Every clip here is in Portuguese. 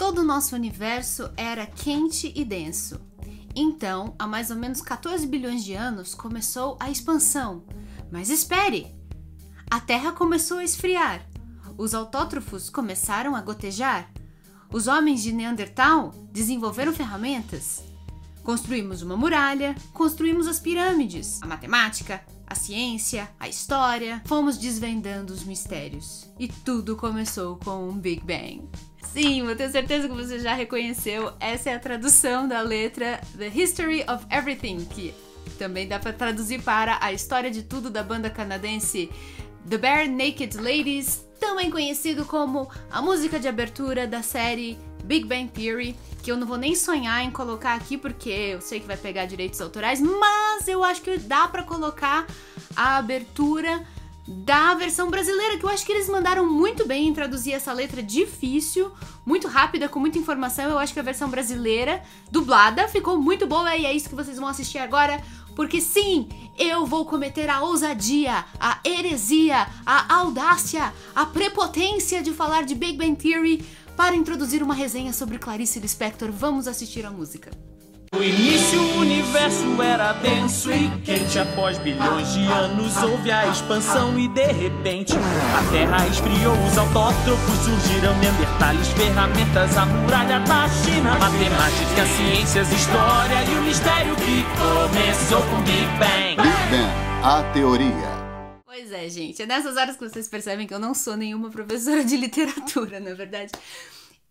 Todo o nosso universo era quente e denso. Então, há mais ou menos 14 bilhões de anos, começou a expansão. Mas espere! A Terra começou a esfriar. Os autótrofos começaram a gotejar. Os homens de Neandertal desenvolveram ferramentas. Construímos uma muralha, construímos as pirâmides, a matemática, a ciência, a história, fomos desvendando os mistérios. E tudo começou com um Big Bang. Sim, eu tenho certeza que você já reconheceu. Essa é a tradução da letra The History of Everything, que também dá para traduzir para a história de tudo da banda canadense The Bare Naked Ladies, também conhecido como a música de abertura da série Big Bang Theory, que eu não vou nem sonhar em colocar aqui porque eu sei que vai pegar direitos autorais, mas eu acho que dá para colocar a abertura da versão brasileira, que eu acho que eles mandaram muito bem em traduzir essa letra difícil, muito rápida, com muita informação. Eu acho que a versão brasileira, dublada, ficou muito boa e é isso que vocês vão assistir agora. Porque sim, eu vou cometer a ousadia, a heresia, a audácia, a prepotência de falar de Big Bang Theory para introduzir uma resenha sobre Clarice Lispector, vamos assistir a música. No início o universo era denso e quente Após bilhões de anos houve a expansão E de repente a terra esfriou Os autótrofos surgiram Neandertales, ferramentas A muralha da China Matemática, ciências, história E o mistério que começou com Big Bang Big Bang, a teoria Pois é, gente. É nessas horas que vocês percebem que eu não sou nenhuma professora de literatura, na é verdade.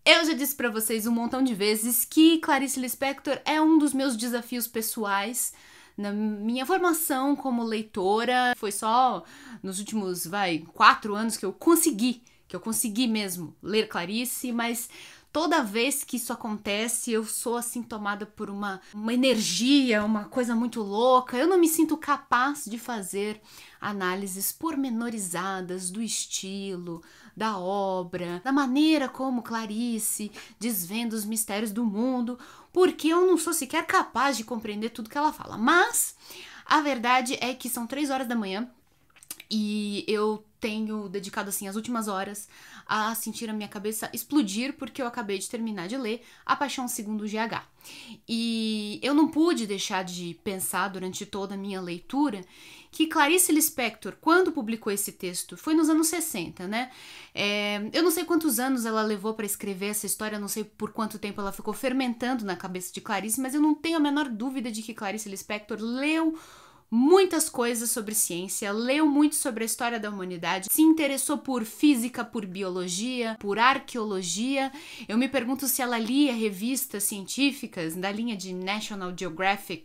Eu já disse para vocês um montão de vezes que Clarice Lispector é um dos meus desafios pessoais na minha formação como leitora. Foi só nos últimos, vai, quatro anos que eu consegui, que eu consegui mesmo ler Clarice, mas Toda vez que isso acontece, eu sou assim tomada por uma, uma energia, uma coisa muito louca. Eu não me sinto capaz de fazer análises pormenorizadas do estilo, da obra, da maneira como Clarice desvenda os mistérios do mundo, porque eu não sou sequer capaz de compreender tudo que ela fala. Mas a verdade é que são três horas da manhã e eu tenho dedicado assim as últimas horas a sentir a minha cabeça explodir porque eu acabei de terminar de ler A Paixão Segundo GH. E eu não pude deixar de pensar durante toda a minha leitura que Clarice Lispector, quando publicou esse texto, foi nos anos 60, né? É, eu não sei quantos anos ela levou para escrever essa história, não sei por quanto tempo ela ficou fermentando na cabeça de Clarice, mas eu não tenho a menor dúvida de que Clarice Lispector leu muitas coisas sobre ciência, leu muito sobre a história da humanidade, se interessou por física, por biologia, por arqueologia. Eu me pergunto se ela lia revistas científicas da linha de National Geographic,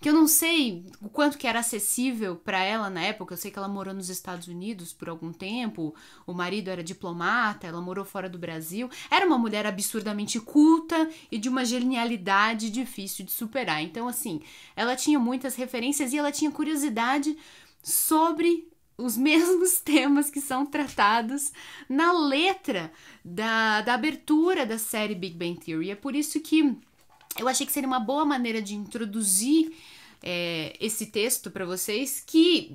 que eu não sei o quanto que era acessível para ela na época. Eu sei que ela morou nos Estados Unidos por algum tempo, o marido era diplomata, ela morou fora do Brasil. Era uma mulher absurdamente culta e de uma genialidade difícil de superar. Então, assim, ela tinha muitas referências e ela tinha curiosidade sobre os mesmos temas que são tratados na letra da, da abertura da série Big Bang Theory. É por isso que eu achei que seria uma boa maneira de introduzir é, esse texto para vocês, que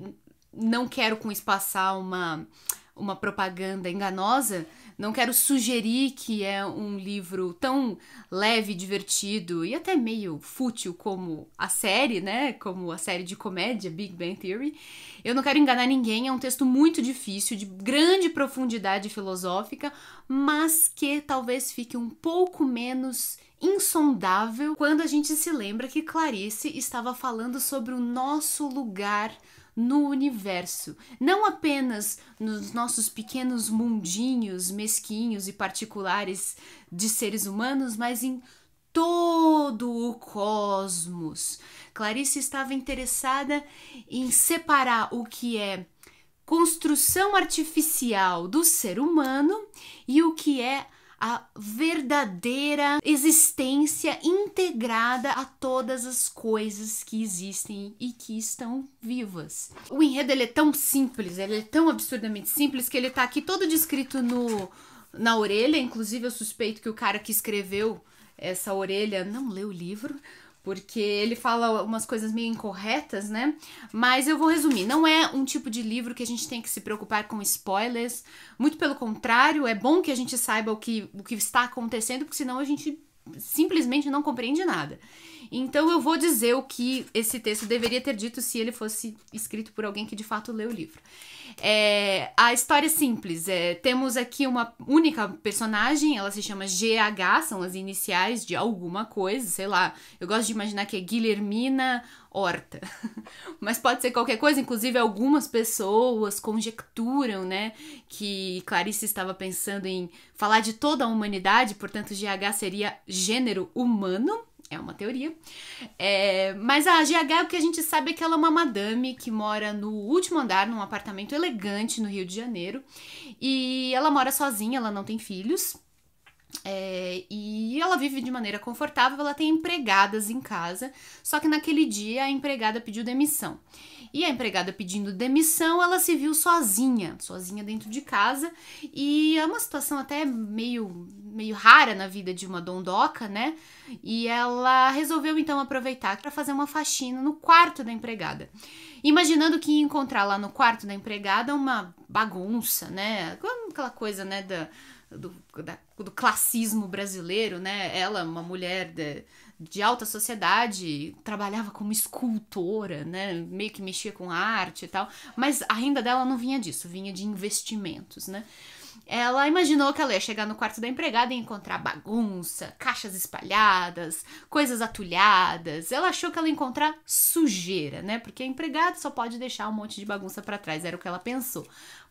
não quero com espaçar uma, uma propaganda enganosa, não quero sugerir que é um livro tão leve, divertido e até meio fútil como a série, né? Como a série de comédia Big Bang Theory. Eu não quero enganar ninguém, é um texto muito difícil, de grande profundidade filosófica, mas que talvez fique um pouco menos insondável quando a gente se lembra que Clarice estava falando sobre o nosso lugar no universo, não apenas nos nossos pequenos mundinhos mesquinhos e particulares de seres humanos, mas em todo o cosmos. Clarice estava interessada em separar o que é construção artificial do ser humano e o que é a verdadeira existência integrada a todas as coisas que existem e que estão vivas. O enredo ele é tão simples, ele é tão absurdamente simples que ele tá aqui todo descrito no na orelha, inclusive eu suspeito que o cara que escreveu essa orelha não leu o livro, porque ele fala umas coisas meio incorretas, né? Mas eu vou resumir. Não é um tipo de livro que a gente tem que se preocupar com spoilers. Muito pelo contrário, é bom que a gente saiba o que, o que está acontecendo, porque senão a gente simplesmente não compreende nada. Então eu vou dizer o que esse texto deveria ter dito se ele fosse escrito por alguém que de fato lê o livro. É, a história é simples. É, temos aqui uma única personagem, ela se chama GH, são as iniciais de alguma coisa, sei lá. Eu gosto de imaginar que é Guilhermina Horta. Mas pode ser qualquer coisa, inclusive algumas pessoas conjecturam, né, que Clarice estava pensando em falar de toda a humanidade, portanto GH seria gênero humano é uma teoria. É, mas a GH, o que a gente sabe é que ela é uma madame que mora no último andar, num apartamento elegante no Rio de Janeiro. E ela mora sozinha, ela não tem filhos. É, e ela vive de maneira confortável, ela tem empregadas em casa, só que naquele dia a empregada pediu demissão. E a empregada pedindo demissão, ela se viu sozinha, sozinha dentro de casa, e é uma situação até meio, meio rara na vida de uma dondoca, né? E ela resolveu então aproveitar para fazer uma faxina no quarto da empregada. Imaginando que ia encontrar lá no quarto da empregada uma bagunça, né? Aquela coisa, né, da do, da, do classismo brasileiro, né? Ela, uma mulher de, de, alta sociedade, trabalhava como escultora, né? Meio que mexia com arte e tal. Mas a renda dela não vinha disso, vinha de investimentos, né? Ela imaginou que ela ia chegar no quarto da empregada e encontrar bagunça, caixas espalhadas, coisas atulhadas. Ela achou que ela ia encontrar sujeira, né? Porque a empregada só pode deixar um monte de bagunça para trás, era o que ela pensou.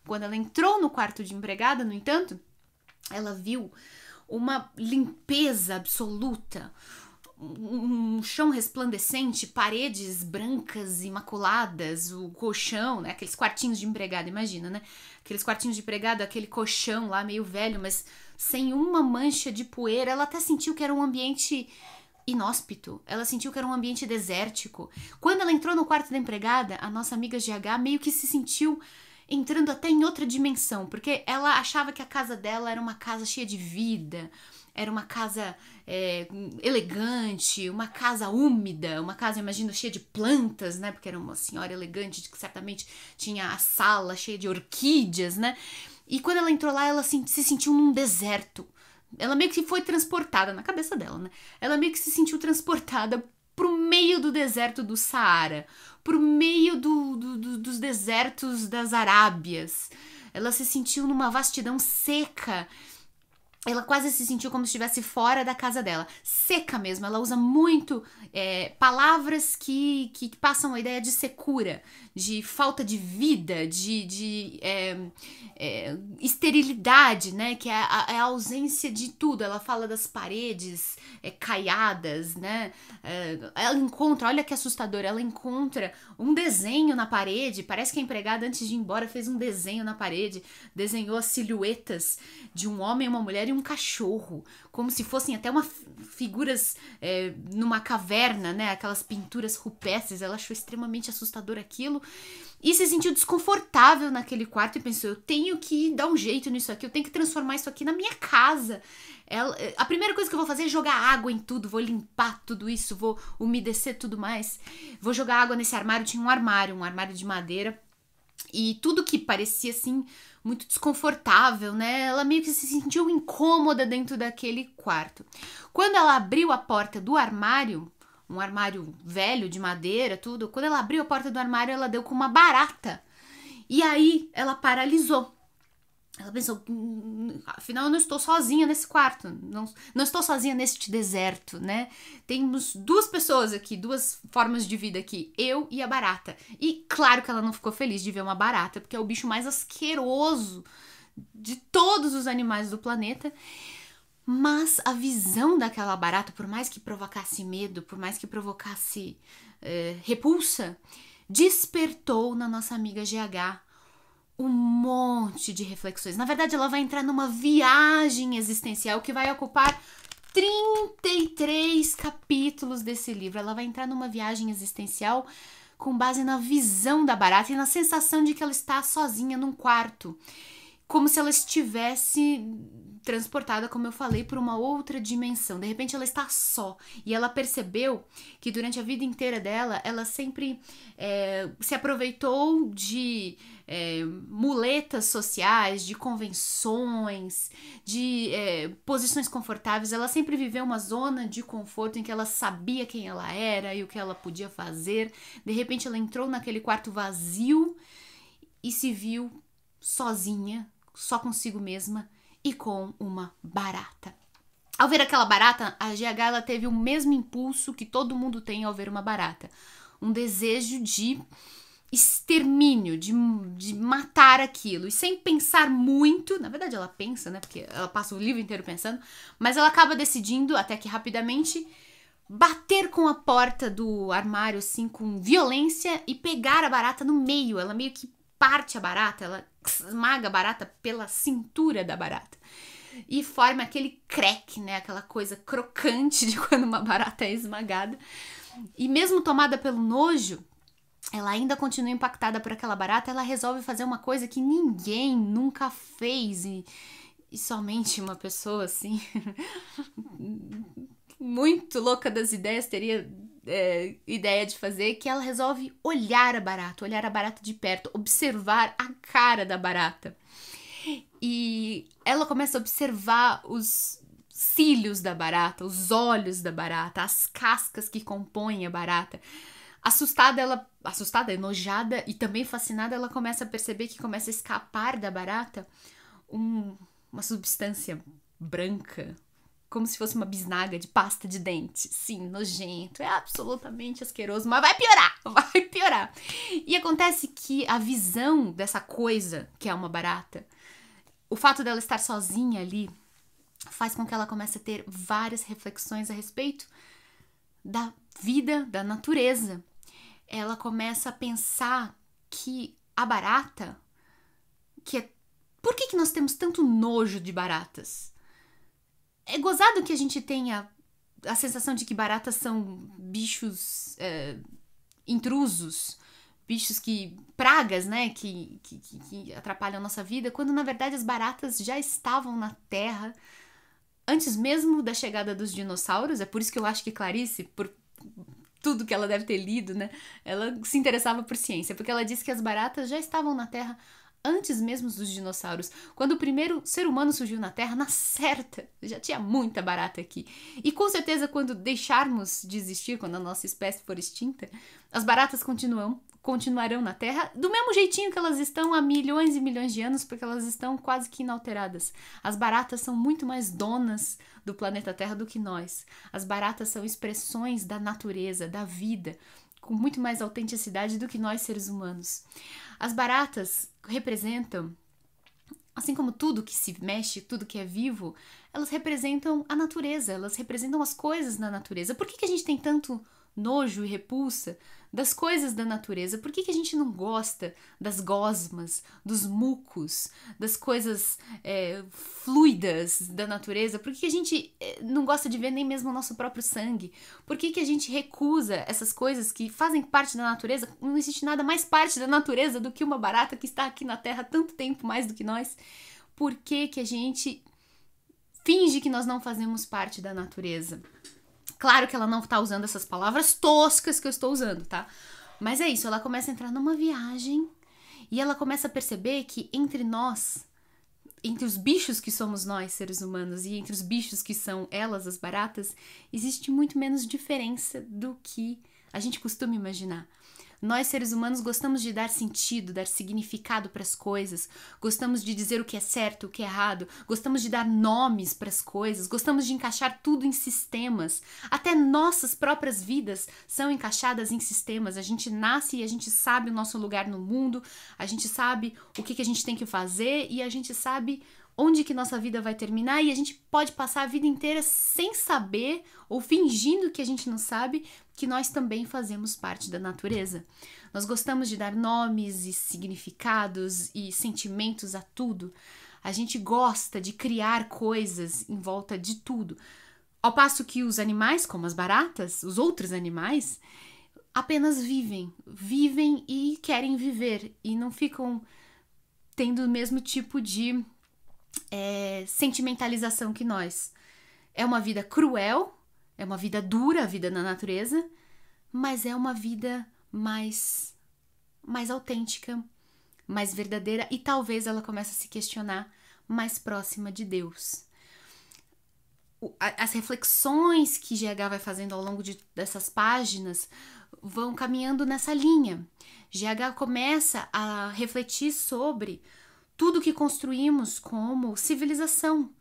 Quando ela entrou no quarto de empregada, no entanto, ela viu uma limpeza absoluta, um chão resplandecente, paredes brancas imaculadas, o colchão, né? Aqueles quartinhos de empregado, imagina, né? Aqueles quartinhos de empregado, aquele colchão lá meio velho, mas sem uma mancha de poeira. Ela até sentiu que era um ambiente inóspito. Ela sentiu que era um ambiente desértico. Quando ela entrou no quarto da empregada, a nossa amiga GH meio que se sentiu entrando até em outra dimensão, porque ela achava que a casa dela era uma casa cheia de vida, era uma casa é, elegante, uma casa úmida, uma casa, imagino, cheia de plantas, né? Porque era uma senhora elegante que certamente tinha a sala cheia de orquídeas, né? E quando ela entrou lá, ela se sentiu num deserto. Ela meio que foi transportada na cabeça dela, né? Ela meio que se sentiu transportada pro meio do deserto do Saara, pro meio do, do, do, dos desertos das Arábias. Ela se sentiu numa vastidão seca ela quase se sentiu como se estivesse fora da casa dela. Seca mesmo, ela usa muito é, palavras que, que passam a ideia de secura, de falta de vida, de, de é, é, esterilidade, né? Que é a, é a, ausência de tudo. Ela fala das paredes é, caiadas, né? É, ela encontra, olha que assustador, ela encontra um desenho na parede. Parece que a empregada, antes de ir embora, fez um desenho na parede, desenhou as silhuetas de um homem e uma mulher e um cachorro, como se fossem até uma figuras é, numa caverna, né? Aquelas pinturas rupestres. Ela achou extremamente assustador aquilo e se sentiu desconfortável naquele quarto e pensou: eu tenho que dar um jeito nisso aqui, eu tenho que transformar isso aqui na minha casa. Ela, é, a primeira coisa que eu vou fazer é jogar água em tudo, vou limpar tudo isso, vou umedecer tudo mais, vou jogar água nesse armário. Tinha um armário, um armário de madeira e tudo que parecia assim muito desconfortável, né? Ela meio que se sentiu incômoda dentro daquele quarto. Quando ela abriu a porta do armário, um armário velho de madeira, tudo, quando ela abriu a porta do armário, ela deu com uma barata. E aí ela paralisou. Ela pensou, hum, afinal eu não estou sozinha nesse quarto, não, não estou sozinha neste deserto, né? Temos duas pessoas aqui, duas formas de vida aqui, eu e a barata. E claro que ela não ficou feliz de ver uma barata, porque é o bicho mais asqueroso de todos os animais do planeta. Mas a visão daquela barata, por mais que provocasse medo, por mais que provocasse é, repulsa, despertou na nossa amiga GH um monte de reflexões. Na verdade, ela vai entrar numa viagem existencial que vai ocupar 33 capítulos desse livro. Ela vai entrar numa viagem existencial com base na visão da barata e na sensação de que ela está sozinha num quarto como se ela estivesse transportada, como eu falei, para uma outra dimensão. De repente ela está só e ela percebeu que durante a vida inteira dela ela sempre é, se aproveitou de é, muletas sociais, de convenções, de é, posições confortáveis. Ela sempre viveu uma zona de conforto em que ela sabia quem ela era e o que ela podia fazer. De repente ela entrou naquele quarto vazio e se viu sozinha só consigo mesma e com uma barata. Ao ver aquela barata, a GH ela teve o mesmo impulso que todo mundo tem ao ver uma barata: um desejo de extermínio, de, de matar aquilo. E sem pensar muito, na verdade ela pensa, né? Porque ela passa o livro inteiro pensando, mas ela acaba decidindo, até que rapidamente, bater com a porta do armário, assim, com violência e pegar a barata no meio. Ela meio que parte a barata, ela esmaga a barata pela cintura da barata e forma aquele crack, né? Aquela coisa crocante de quando uma barata é esmagada. E mesmo tomada pelo nojo, ela ainda continua impactada por aquela barata, ela resolve fazer uma coisa que ninguém nunca fez e, e somente uma pessoa assim muito louca das ideias teria é, ideia de fazer, que ela resolve olhar a barata, olhar a barata de perto, observar a cara da barata. E ela começa a observar os cílios da barata, os olhos da barata, as cascas que compõem a barata. Assustada, ela, assustada, enojada e também fascinada, ela começa a perceber que começa a escapar da barata um, uma substância branca, como se fosse uma bisnaga de pasta de dente. Sim, nojento, é absolutamente asqueroso, mas vai piorar, vai piorar. E acontece que a visão dessa coisa, que é uma barata, o fato dela estar sozinha ali faz com que ela comece a ter várias reflexões a respeito da vida, da natureza. Ela começa a pensar que a barata, que é... por que, que nós temos tanto nojo de baratas? é gozado que a gente tenha a sensação de que baratas são bichos é, intrusos, bichos que. pragas, né? Que, que, que atrapalham a nossa vida, quando na verdade as baratas já estavam na Terra antes mesmo da chegada dos dinossauros. É por isso que eu acho que Clarice, por tudo que ela deve ter lido, né? Ela se interessava por ciência, porque ela disse que as baratas já estavam na Terra antes mesmo dos dinossauros, quando o primeiro ser humano surgiu na Terra, na certa, já tinha muita barata aqui. E com certeza, quando deixarmos de existir, quando a nossa espécie for extinta, as baratas continuam, continuarão na Terra do mesmo jeitinho que elas estão há milhões e milhões de anos, porque elas estão quase que inalteradas. As baratas são muito mais donas do planeta Terra do que nós. As baratas são expressões da natureza, da vida com muito mais autenticidade do que nós seres humanos. As baratas representam, assim como tudo que se mexe, tudo que é vivo, elas representam a natureza, elas representam as coisas na natureza. Por que, que a gente tem tanto nojo e repulsa das coisas da natureza? Por que, que a gente não gosta das gosmas, dos mucos, das coisas é, fluidas da natureza? Por que, que a gente é, não gosta de ver nem mesmo o nosso próprio sangue? Por que, que a gente recusa essas coisas que fazem parte da natureza? Não existe nada mais parte da natureza do que uma barata que está aqui na Terra tanto tempo mais do que nós. Por que, que a gente finge que nós não fazemos parte da natureza? Claro que ela não tá usando essas palavras toscas que eu estou usando, tá? Mas é isso, ela começa a entrar numa viagem e ela começa a perceber que entre nós, entre os bichos que somos nós, seres humanos, e entre os bichos que são elas, as baratas, existe muito menos diferença do que a gente costuma imaginar. Nós, seres humanos, gostamos de dar sentido, dar significado para as coisas, gostamos de dizer o que é certo, o que é errado, gostamos de dar nomes para as coisas, gostamos de encaixar tudo em sistemas. Até nossas próprias vidas são encaixadas em sistemas. A gente nasce e a gente sabe o nosso lugar no mundo, a gente sabe o que, que a gente tem que fazer e a gente sabe onde que nossa vida vai terminar e a gente pode passar a vida inteira sem saber ou fingindo que a gente não sabe que nós também fazemos parte da natureza. Nós gostamos de dar nomes e significados e sentimentos a tudo. A gente gosta de criar coisas em volta de tudo. Ao passo que os animais, como as baratas, os outros animais, apenas vivem, vivem e querem viver e não ficam tendo o mesmo tipo de é, sentimentalização que nós. É uma vida cruel, é uma vida dura, a vida na natureza, mas é uma vida mais, mais autêntica, mais verdadeira e talvez ela comece a se questionar mais próxima de Deus. As reflexões que GH vai fazendo ao longo de, dessas páginas vão caminhando nessa linha. GH começa a refletir sobre tudo que construímos como civilização.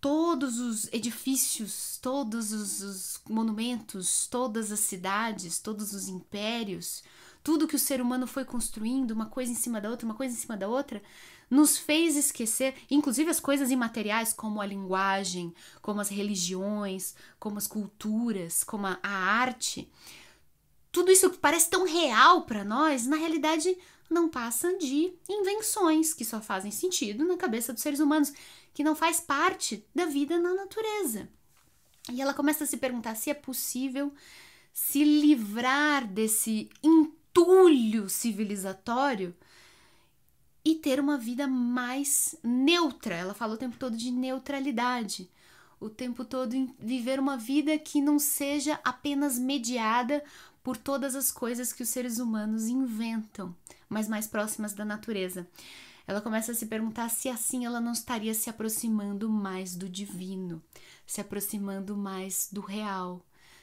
Todos os edifícios, todos os, os monumentos, todas as cidades, todos os impérios, tudo que o ser humano foi construindo, uma coisa em cima da outra, uma coisa em cima da outra, nos fez esquecer, inclusive as coisas imateriais, como a linguagem, como as religiões, como as culturas, como a, a arte. Tudo isso que parece tão real para nós, na realidade não passa de invenções que só fazem sentido na cabeça dos seres humanos, que não faz parte da vida na natureza. E ela começa a se perguntar se é possível se livrar desse entulho civilizatório e ter uma vida mais neutra. Ela fala o tempo todo de neutralidade, o tempo todo em viver uma vida que não seja apenas mediada por todas as coisas que os seres humanos inventam mas mais próximas da natureza. Ela começa a se perguntar se assim ela não estaria se aproximando mais do divino, se aproximando mais do real,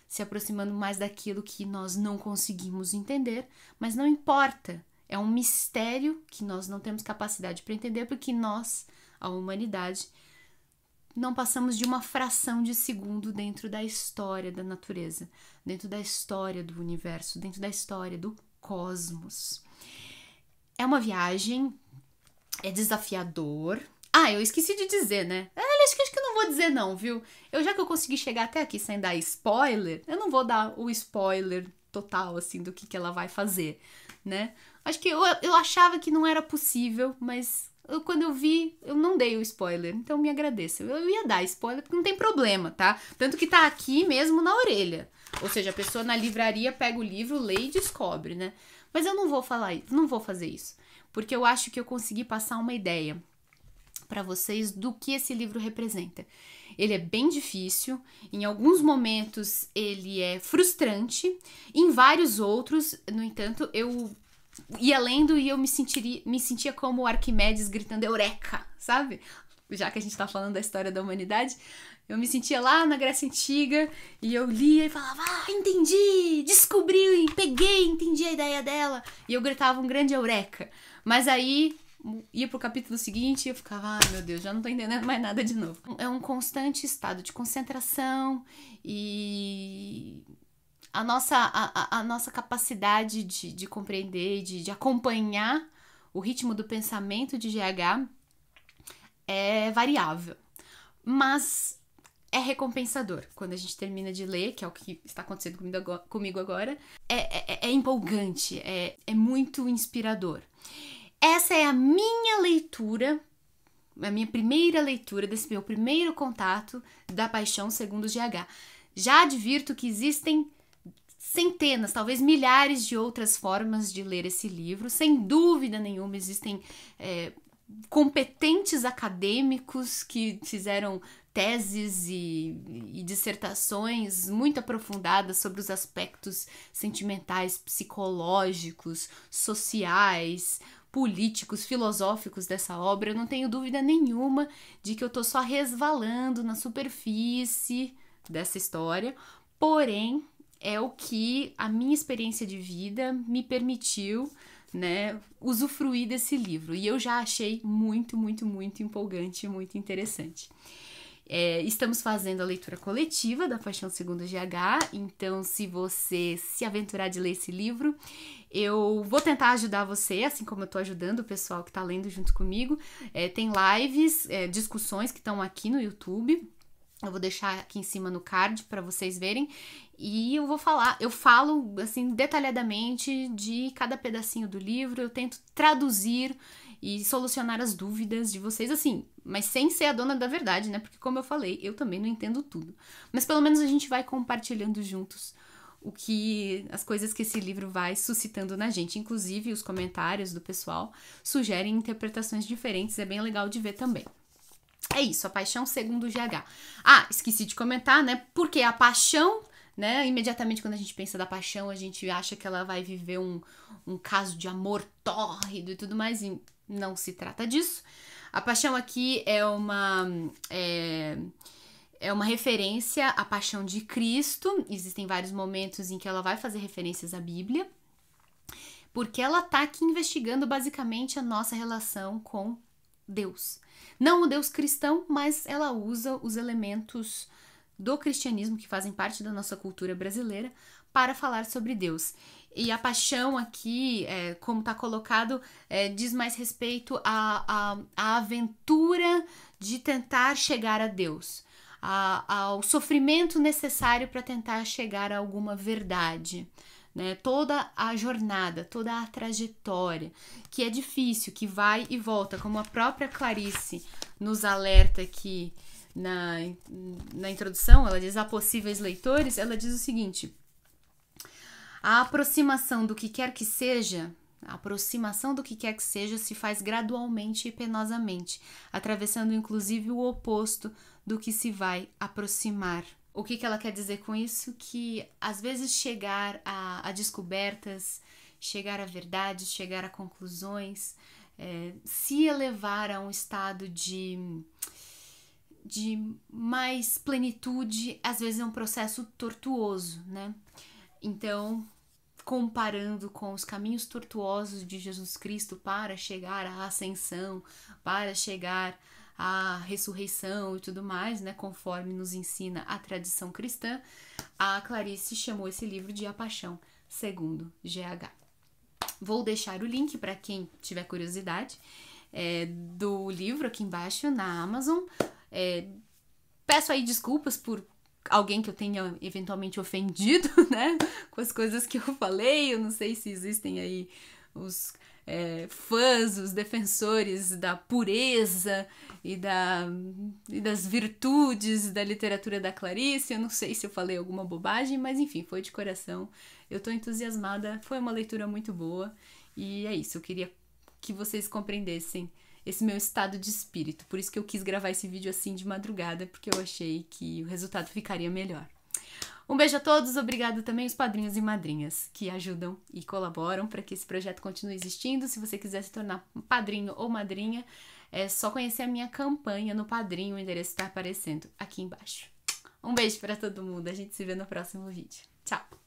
se aproximando mais daquilo que nós não conseguimos entender, mas não importa. É um mistério que nós não temos capacidade para entender, porque nós, a humanidade, não passamos de uma fração de segundo dentro da história da natureza, dentro da história do universo, dentro da história do cosmos. É uma viagem, é desafiador. Ah, eu esqueci de dizer, né? Ah, acho que, acho que eu não vou dizer não, viu? Eu já que eu consegui chegar até aqui sem dar spoiler, eu não vou dar o spoiler total, assim, do que, que ela vai fazer, né? Acho que eu, eu achava que não era possível, mas eu, quando eu vi, eu não dei o spoiler, então me agradeça. Eu ia dar spoiler porque não tem problema, tá? Tanto que tá aqui mesmo na orelha. Ou seja, a pessoa na livraria pega o livro, lê e descobre, né? Mas eu não vou falar, não vou fazer isso, porque eu acho que eu consegui passar uma ideia para vocês do que esse livro representa. Ele é bem difícil, em alguns momentos ele é frustrante, em vários outros, no entanto, eu ia lendo e eu me, sentiria, me sentia como Arquimedes gritando eureka, sabe? Já que a gente tá falando da história da humanidade, eu me sentia lá na Grécia Antiga e eu lia e falava, ah, entendi, descobri, peguei, entendi a ideia dela. E eu gritava um grande eureka. Mas aí ia pro capítulo seguinte e eu ficava, ah, meu Deus, já não tô entendendo mais nada de novo. É um constante estado de concentração e a nossa, a, a nossa capacidade de, de compreender, de, de acompanhar o ritmo do pensamento de GH é variável. Mas é recompensador. Quando a gente termina de ler, que é o que está acontecendo comigo agora, é, é, é, é empolgante, é, é muito inspirador. Essa é a minha leitura, a minha primeira leitura desse meu primeiro contato da Paixão segundo o GH. Já advirto que existem centenas, talvez milhares de outras formas de ler esse livro. Sem dúvida nenhuma, existem é, competentes acadêmicos que fizeram teses e, e, dissertações muito aprofundadas sobre os aspectos sentimentais, psicológicos, sociais, políticos, filosóficos dessa obra. Eu não tenho dúvida nenhuma de que eu estou só resvalando na superfície dessa história, porém é o que a minha experiência de vida me permitiu né, usufruir desse livro. E eu já achei muito, muito, muito empolgante e muito interessante. É, estamos fazendo a leitura coletiva da Paixão Segundo GH, então se você se aventurar de ler esse livro, eu vou tentar ajudar você, assim como eu tô ajudando o pessoal que tá lendo junto comigo. É, tem lives, é, discussões que estão aqui no YouTube. Eu vou deixar aqui em cima no card para vocês verem. E eu vou falar, eu falo assim detalhadamente de cada pedacinho do livro, eu tento traduzir e solucionar as dúvidas de vocês assim, mas sem ser a dona da verdade, né? Porque como eu falei, eu também não entendo tudo. Mas pelo menos a gente vai compartilhando juntos o que as coisas que esse livro vai suscitando na gente, inclusive os comentários do pessoal sugerem interpretações diferentes, é bem legal de ver também. É isso, a paixão segundo o GH. Ah, esqueci de comentar, né? Porque a paixão, né? Imediatamente quando a gente pensa da paixão, a gente acha que ela vai viver um, um caso de amor tórrido e tudo mais, e não se trata disso. A paixão aqui é uma. É, é uma referência à paixão de Cristo. Existem vários momentos em que ela vai fazer referências à Bíblia, porque ela tá aqui investigando basicamente a nossa relação com Deus. Não o Deus cristão, mas ela usa os elementos do cristianismo que fazem parte da nossa cultura brasileira para falar sobre Deus. E a paixão aqui, é, como está colocado, é, diz mais respeito à, a a aventura de tentar chegar a Deus, a, ao sofrimento necessário para tentar chegar a alguma verdade né? Toda a jornada, toda a trajetória, que é difícil, que vai e volta, como a própria Clarice nos alerta aqui na, na introdução, ela diz a possíveis leitores, ela diz o seguinte: a aproximação do que quer que seja, a aproximação do que quer que seja se faz gradualmente e penosamente, atravessando inclusive o oposto do que se vai aproximar. O que, que ela quer dizer com isso? Que às vezes chegar a, a descobertas, chegar à verdade, chegar a conclusões, é, se elevar a um estado de, de mais plenitude, às vezes é um processo tortuoso, né? Então, comparando com os caminhos tortuosos de Jesus Cristo para chegar à ascensão, para chegar a ressurreição e tudo mais, né, conforme nos ensina a tradição cristã, a Clarice chamou esse livro de A Paixão Segundo GH. Vou deixar o link para quem tiver curiosidade é, do livro aqui embaixo na Amazon. É, peço aí desculpas por alguém que eu tenha eventualmente ofendido, né? Com as coisas que eu falei. Eu não sei se existem aí os é, fãs, os defensores da pureza e, da, e das virtudes da literatura da Clarice. Eu não sei se eu falei alguma bobagem, mas enfim, foi de coração. Eu estou entusiasmada, foi uma leitura muito boa e é isso. Eu queria que vocês compreendessem esse meu estado de espírito. Por isso que eu quis gravar esse vídeo assim de madrugada, porque eu achei que o resultado ficaria melhor. Um beijo a todos, obrigado também os padrinhos e madrinhas que ajudam e colaboram para que esse projeto continue existindo. Se você quiser se tornar padrinho ou madrinha, é só conhecer a minha campanha no padrinho, o endereço está aparecendo aqui embaixo. Um beijo para todo mundo, a gente se vê no próximo vídeo. Tchau!